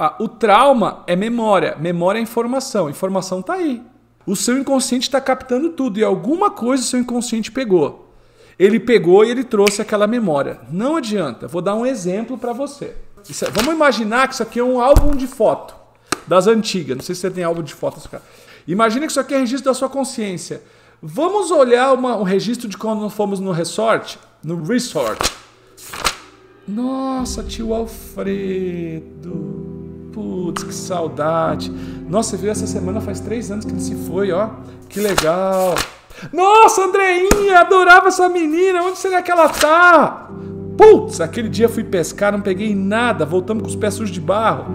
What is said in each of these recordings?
Ah, o trauma é memória, memória é informação, informação está aí. O seu inconsciente está captando tudo e alguma coisa o seu inconsciente pegou. Ele pegou e ele trouxe aquela memória. Não adianta. Vou dar um exemplo para você. Isso, é, vamos imaginar que isso aqui é um álbum de foto das antigas. Não sei se você tem álbum de fotos, cara. Imagina que isso aqui é registro da sua consciência. Vamos olhar uma, um registro de quando fomos no resort, no resort. Nossa, tio Alfredo. Putz, que saudade. Nossa, você viu essa semana faz três anos que ele se foi, ó. Que legal. Nossa, Andreinha, adorava essa menina. Onde será que ela tá? Putz, aquele dia fui pescar, não peguei nada. Voltamos com os pés sujos de barro.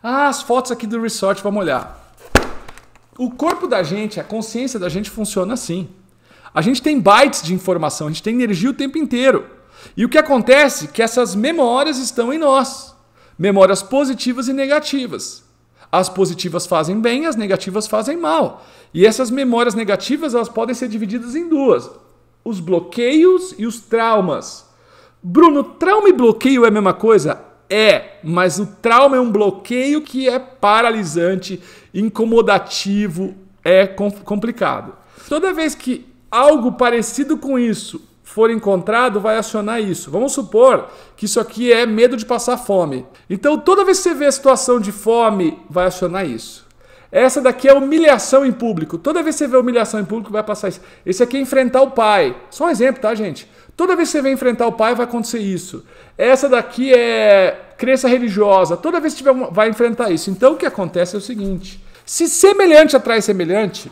Ah, as fotos aqui do resort, vamos olhar. O corpo da gente, a consciência da gente funciona assim. A gente tem bytes de informação, a gente tem energia o tempo inteiro. E o que acontece é que essas memórias estão em nós memórias positivas e negativas. As positivas fazem bem, as negativas fazem mal. E essas memórias negativas elas podem ser divididas em duas: os bloqueios e os traumas. Bruno, trauma e bloqueio é a mesma coisa? É, mas o trauma é um bloqueio que é paralisante, incomodativo, é complicado. Toda vez que algo parecido com isso for encontrado vai acionar isso. Vamos supor que isso aqui é medo de passar fome. Então, toda vez que você vê a situação de fome, vai acionar isso. Essa daqui é humilhação em público. Toda vez que você vê humilhação em público, vai passar isso. Esse aqui é enfrentar o pai. Só um exemplo, tá, gente? Toda vez que você vem enfrentar o pai, vai acontecer isso. Essa daqui é crença religiosa. Toda vez que tiver, vai enfrentar isso. Então, o que acontece é o seguinte: se semelhante atrai semelhante,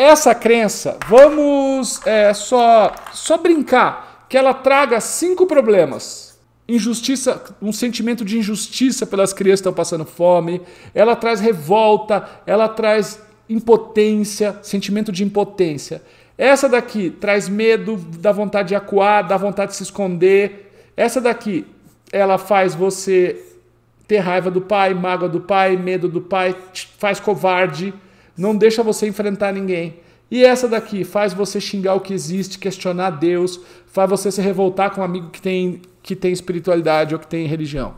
essa crença, vamos é, só, só brincar que ela traga cinco problemas. Injustiça, um sentimento de injustiça pelas crianças que estão passando fome, ela traz revolta, ela traz impotência, sentimento de impotência. Essa daqui traz medo, dá vontade de acuar, dá vontade de se esconder. Essa daqui, ela faz você ter raiva do pai, mágoa do pai, medo do pai, faz covarde não deixa você enfrentar ninguém. E essa daqui faz você xingar o que existe, questionar Deus, faz você se revoltar com um amigo que tem, que tem espiritualidade ou que tem religião.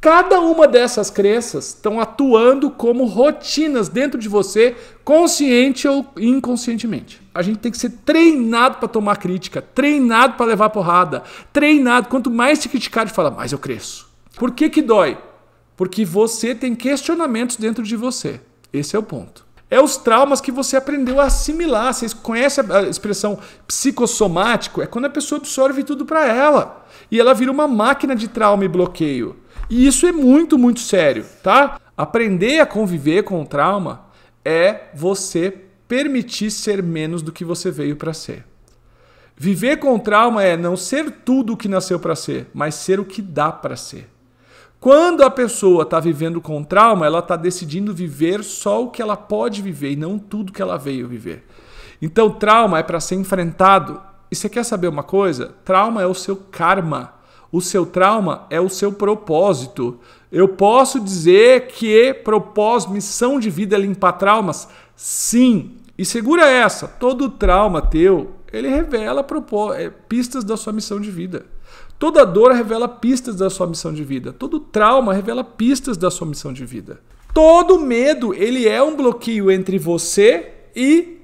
Cada uma dessas crenças estão atuando como rotinas dentro de você, consciente ou inconscientemente. A gente tem que ser treinado para tomar crítica, treinado para levar porrada, treinado. Quanto mais te criticar, fala, mais eu cresço. Por que, que dói? Porque você tem questionamentos dentro de você. Esse é o ponto é os traumas que você aprendeu a assimilar. Vocês conhecem a expressão psicossomático? É quando a pessoa absorve tudo para ela. E ela vira uma máquina de trauma e bloqueio. E isso é muito, muito sério, tá? Aprender a conviver com o trauma é você permitir ser menos do que você veio para ser. Viver com o trauma é não ser tudo o que nasceu para ser, mas ser o que dá para ser. Quando a pessoa está vivendo com trauma, ela está decidindo viver só o que ela pode viver e não tudo que ela veio viver. Então, trauma é para ser enfrentado. E você quer saber uma coisa? Trauma é o seu karma. O seu trauma é o seu propósito. Eu posso dizer que propósito, missão de vida é limpar traumas? Sim. E segura essa, todo trauma teu, ele revela é, pistas da sua missão de vida. Toda dor revela pistas da sua missão de vida. Todo trauma revela pistas da sua missão de vida. Todo medo, ele é um bloqueio entre você e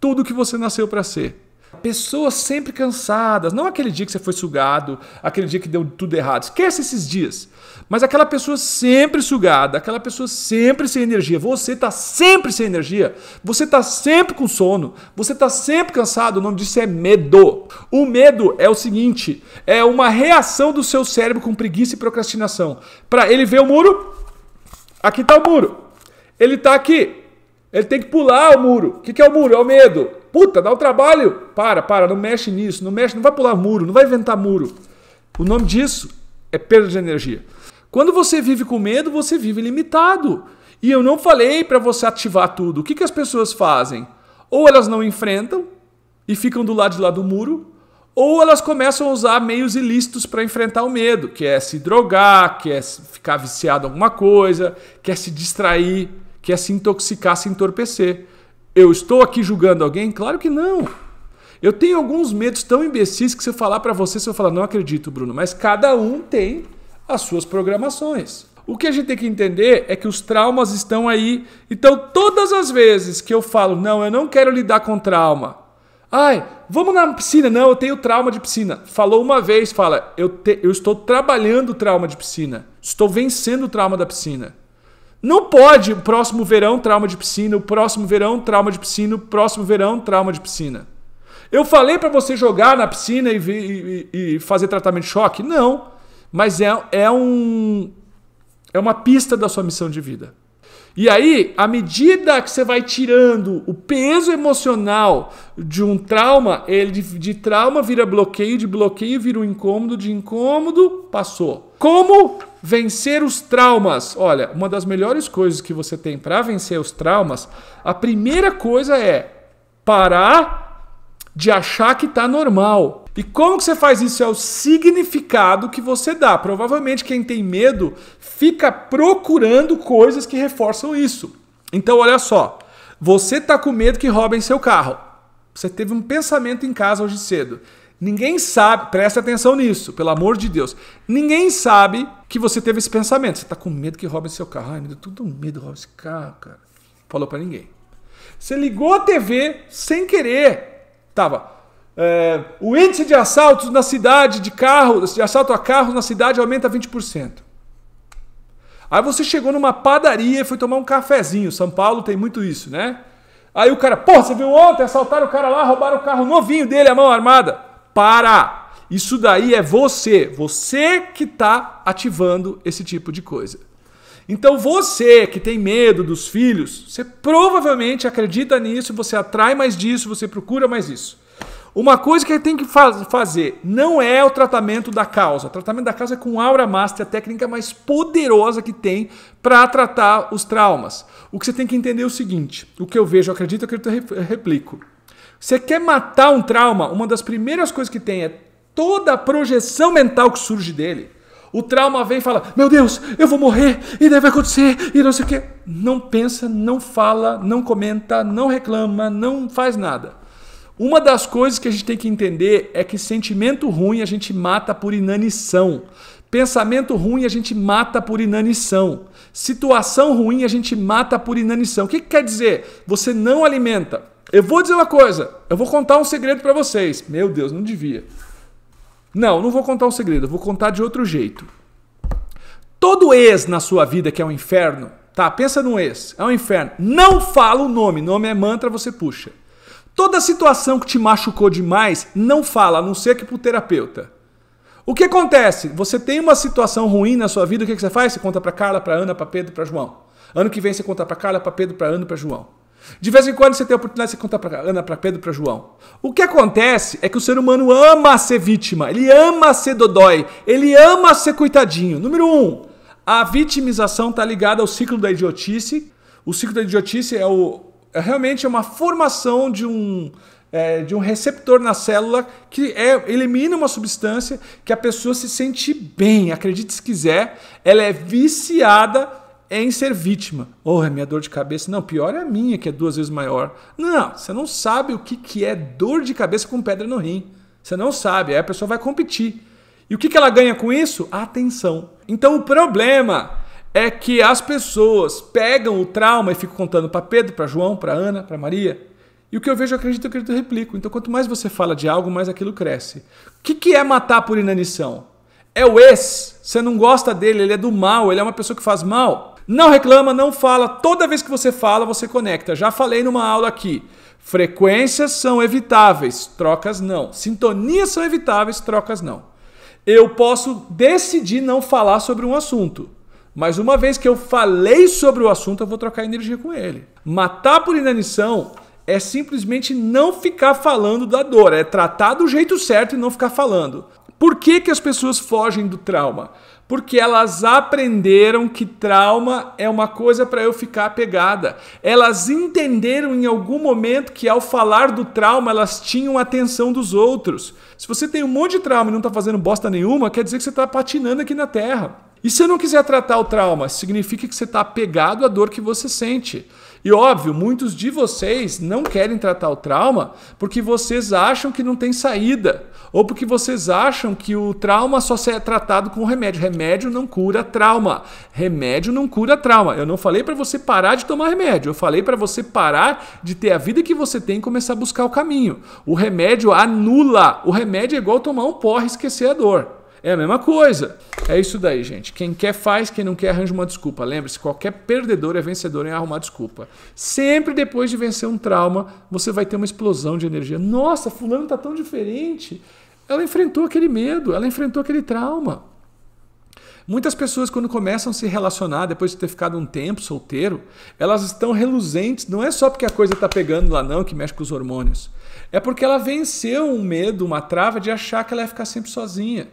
tudo que você nasceu para ser. Pessoas sempre cansadas, não aquele dia que você foi sugado, aquele dia que deu tudo errado. Esquece esses dias. Mas aquela pessoa sempre sugada, aquela pessoa sempre sem energia. Você está sempre sem energia, você está sempre com sono, você está sempre cansado. O nome disso é medo. O medo é o seguinte: é uma reação do seu cérebro com preguiça e procrastinação. Para ele ver o muro, aqui está o muro. Ele está aqui. Ele tem que pular o muro. O que, que é o muro? É o medo. Puta, dá o um trabalho. Para, para, não mexe nisso, não mexe, não vai pular muro, não vai inventar muro. O nome disso é perda de energia. Quando você vive com medo, você vive limitado. E eu não falei para você ativar tudo. O que, que as pessoas fazem? Ou elas não enfrentam e ficam do lado de lá do muro, ou elas começam a usar meios ilícitos para enfrentar o medo, que é se drogar, que é ficar viciado em alguma coisa, que é se distrair, que é se intoxicar, se entorpecer. Eu estou aqui julgando alguém? Claro que não. Eu tenho alguns medos tão imbecis que se eu falar para você, se eu falar, não acredito, Bruno, mas cada um tem as suas programações. O que a gente tem que entender é que os traumas estão aí. Então, todas as vezes que eu falo, não, eu não quero lidar com trauma. Ai, vamos na piscina. Não, eu tenho trauma de piscina. Falou uma vez, fala, eu, te, eu estou trabalhando o trauma de piscina. Estou vencendo o trauma da piscina. Não pode, próximo verão, trauma de piscina, o próximo verão, trauma de piscina, o próximo verão, trauma de piscina. Eu falei para você jogar na piscina e, e, e, fazer tratamento de choque? Não. Mas é, é, um, é uma pista da sua missão de vida. E aí, à medida que você vai tirando o peso emocional de um trauma, ele de, de trauma vira bloqueio, de bloqueio vira um incômodo, de incômodo passou. Como Vencer os traumas. Olha, uma das melhores coisas que você tem para vencer os traumas, a primeira coisa é parar de achar que está normal. E como que você faz isso? É o significado que você dá. Provavelmente quem tem medo fica procurando coisas que reforçam isso. Então, olha só. Você está com medo que roubem seu carro. Você teve um pensamento em casa hoje cedo. Ninguém sabe, preste atenção nisso, pelo amor de Deus. Ninguém sabe que você teve esse pensamento. Você está com medo que roube seu carro. Ai, me deu tudo medo de roube esse carro, cara. Falou para ninguém. Você ligou a TV sem querer. Tava. É, o índice de assaltos na cidade de carro, de assalto a carros na cidade aumenta 20%. Aí você chegou numa padaria e foi tomar um cafezinho. São Paulo tem muito isso, né? Aí o cara, pô, você viu ontem? Assaltaram o cara lá, roubaram o carro novinho dele, a mão armada. Para! Isso daí é você, você que está ativando esse tipo de coisa. Então você que tem medo dos filhos, você provavelmente acredita nisso, você atrai mais disso, você procura mais isso. Uma coisa que ele tem que faz, fazer não é o tratamento da causa. O tratamento da causa é com Aura Master, a técnica mais poderosa que tem para tratar os traumas. O que você tem que entender é o seguinte: o que eu vejo, eu acredito, eu acredito, eu replico. Você quer matar um trauma? Uma das primeiras coisas que tem é toda a projeção mental que surge dele. O trauma vem e fala: Meu Deus, eu vou morrer, e daí vai acontecer, e não sei o quê. Não pensa, não fala, não comenta, não reclama, não faz nada. Uma das coisas que a gente tem que entender é que sentimento ruim a gente mata por inanição, Pensamento ruim a gente mata por inanição. Situação ruim a gente mata por inanição. O que, que quer dizer? Você não alimenta. Eu vou dizer uma coisa, eu vou contar um segredo para vocês. Meu Deus, não devia. Não, não vou contar um segredo, eu vou contar de outro jeito. Todo ex na sua vida que é um inferno, tá? Pensa no ex, é um inferno. Não fala o nome, nome é mantra, você puxa. Toda situação que te machucou demais, não fala, a não ser que pro terapeuta. O que acontece? Você tem uma situação ruim na sua vida, o que, que você faz? Você conta para Carla, para Ana, para Pedro, para João. Ano que vem você conta para Carla, para Pedro, para Ana, para João. De vez em quando você tem a oportunidade de contar para Ana, para Pedro, para João. O que acontece é que o ser humano ama ser vítima, ele ama ser dodói, ele ama ser coitadinho. Número um, a vitimização está ligada ao ciclo da idiotice. O ciclo da idiotice é o é realmente é uma formação de um é, de um receptor na célula que é, elimina uma substância que a pessoa se sente bem, acredite se quiser, ela é viciada em ser vítima. Oh, é minha dor de cabeça. Não, pior é a minha, que é duas vezes maior. Não, você não sabe o que, que é dor de cabeça com pedra no rim. Você não sabe, aí a pessoa vai competir. E o que, que ela ganha com isso? Atenção. Então o problema é que as pessoas pegam o trauma e ficam contando para Pedro, para João, para Ana, para Maria, e o que eu vejo, eu acredito, eu acredito, eu replico. Então, quanto mais você fala de algo, mais aquilo cresce. O que, que é matar por inanição? É o ex. Você não gosta dele, ele é do mal, ele é uma pessoa que faz mal. Não reclama, não fala. Toda vez que você fala, você conecta. Já falei numa aula aqui. Frequências são evitáveis, trocas não. Sintonias são evitáveis, trocas não. Eu posso decidir não falar sobre um assunto. Mas uma vez que eu falei sobre o assunto, eu vou trocar energia com ele. Matar por inanição é simplesmente não ficar falando da dor, é tratar do jeito certo e não ficar falando. Por que, que as pessoas fogem do trauma? Porque elas aprenderam que trauma é uma coisa para eu ficar apegada. Elas entenderam em algum momento que ao falar do trauma elas tinham a atenção dos outros. Se você tem um monte de trauma e não está fazendo bosta nenhuma, quer dizer que você está patinando aqui na terra. E se eu não quiser tratar o trauma, significa que você está apegado à dor que você sente. E óbvio, muitos de vocês não querem tratar o trauma porque vocês acham que não tem saída, ou porque vocês acham que o trauma só é tratado com remédio. Remédio não cura trauma. Remédio não cura trauma. Eu não falei para você parar de tomar remédio, eu falei para você parar de ter a vida que você tem e começar a buscar o caminho. O remédio anula. O remédio é igual tomar um porre e esquecer a dor. É a mesma coisa. É isso daí, gente. Quem quer faz, quem não quer arranja uma desculpa. Lembre-se, qualquer perdedor é vencedor em arrumar desculpa. Sempre depois de vencer um trauma, você vai ter uma explosão de energia. Nossa, fulano tá tão diferente. Ela enfrentou aquele medo, ela enfrentou aquele trauma. Muitas pessoas, quando começam a se relacionar depois de ter ficado um tempo solteiro, elas estão reluzentes. Não é só porque a coisa está pegando lá, não, que mexe com os hormônios. É porque ela venceu um medo, uma trava de achar que ela ia ficar sempre sozinha.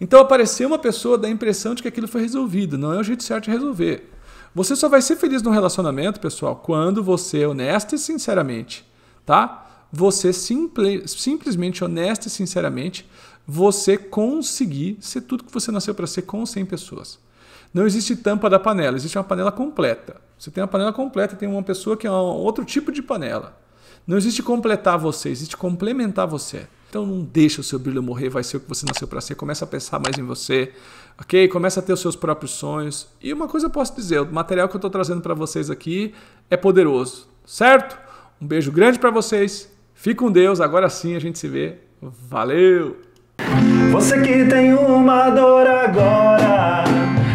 Então apareceu uma pessoa dá a impressão de que aquilo foi resolvido, não é o jeito certo de resolver. Você só vai ser feliz no relacionamento, pessoal, quando você é honesto e sinceramente, tá? Você simple, simplesmente honesto e sinceramente, você conseguir ser tudo que você nasceu para ser com 100 pessoas. Não existe tampa da panela, existe uma panela completa. Você tem uma panela completa, tem uma pessoa que é um outro tipo de panela. Não existe completar você, existe complementar você. Então não deixa o seu brilho morrer, vai ser o que você nasceu para ser. Começa a pensar mais em você, ok? Começa a ter os seus próprios sonhos. E uma coisa eu posso dizer, o material que eu estou trazendo para vocês aqui é poderoso, certo? Um beijo grande para vocês. Fique com Deus. Agora sim a gente se vê. Valeu! Você que tem uma dor agora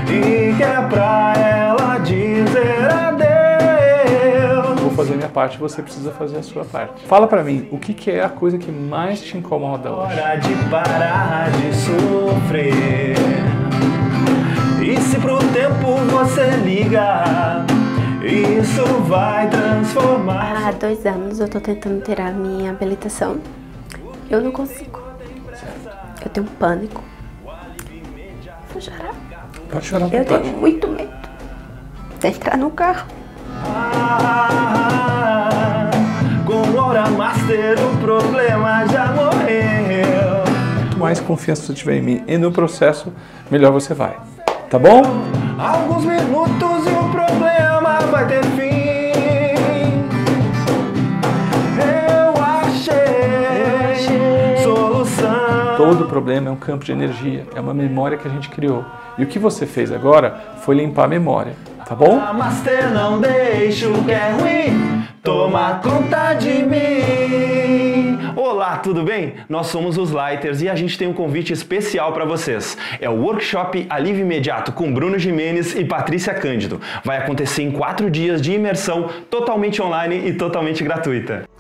e quer praia. parte, você precisa fazer a sua parte. Fala pra mim, o que, que, é a coisa que mais te incomoda hoje? Hora de parar de sofrer. E se pro tempo você liga, isso vai transformar. Há dois anos eu tô tentando ter a minha habilitação. Eu não consigo. Certo. Eu tenho um pânico. Vou chorar. Pode chorar. Eu pode. tenho muito medo de entrar no carro. Ah, ah, ah, Laura Master, o problema já morreu. Quanto mais confiança você tiver em mim e no processo, melhor você vai. Tá bom? Alguns minutos e o problema vai ter fim. Todo problema é um campo de energia, é uma memória que a gente criou. E o que você fez agora foi limpar a memória, tá bom? Namastê, não deixa o que é ruim, toma conta de tudo bem? Nós somos os Lighters e a gente tem um convite especial para vocês. É o workshop Alívio Imediato com Bruno Jimenez e Patrícia Cândido. Vai acontecer em quatro dias de imersão totalmente online e totalmente gratuita.